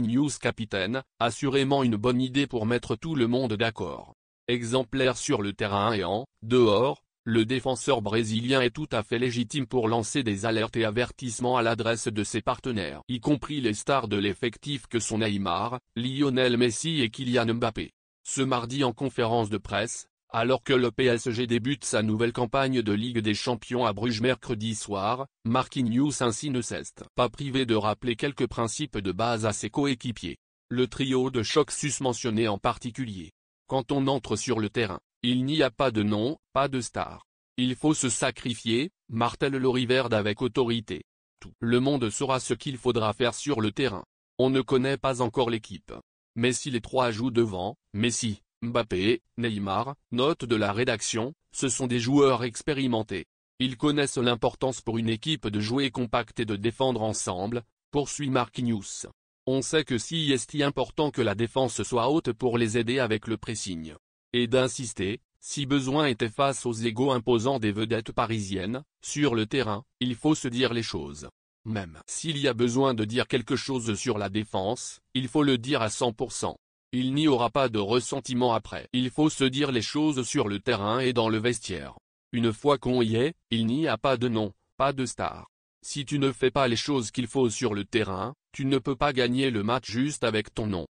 News capitaine, assurément une bonne idée pour mettre tout le monde d'accord. Exemplaire sur le terrain et en, dehors, le défenseur brésilien est tout à fait légitime pour lancer des alertes et avertissements à l'adresse de ses partenaires, y compris les stars de l'effectif que sont Neymar, Lionel Messi et Kylian Mbappé. Ce mardi en conférence de presse, alors que le PSG débute sa nouvelle campagne de Ligue des Champions à Bruges mercredi soir, Marquinhos ainsi ne cesse pas privé de rappeler quelques principes de base à ses coéquipiers. Le trio de choc susmentionné en particulier. Quand on entre sur le terrain, il n'y a pas de nom, pas de star. Il faut se sacrifier, martèle Loriverde avec autorité. Tout le monde saura ce qu'il faudra faire sur le terrain. On ne connaît pas encore l'équipe. Mais si les trois jouent devant, Messi, Mbappé, Neymar, note de la rédaction, ce sont des joueurs expérimentés. Ils connaissent l'importance pour une équipe de jouer compact et de défendre ensemble, poursuit Marquinhos. On sait que si est important que la défense soit haute pour les aider avec le pressing. Et d'insister, si besoin était face aux égaux imposants des vedettes parisiennes, sur le terrain, il faut se dire les choses. Même s'il y a besoin de dire quelque chose sur la défense, il faut le dire à 100%. Il n'y aura pas de ressentiment après. Il faut se dire les choses sur le terrain et dans le vestiaire. Une fois qu'on y est, il n'y a pas de nom, pas de star. Si tu ne fais pas les choses qu'il faut sur le terrain, tu ne peux pas gagner le match juste avec ton nom.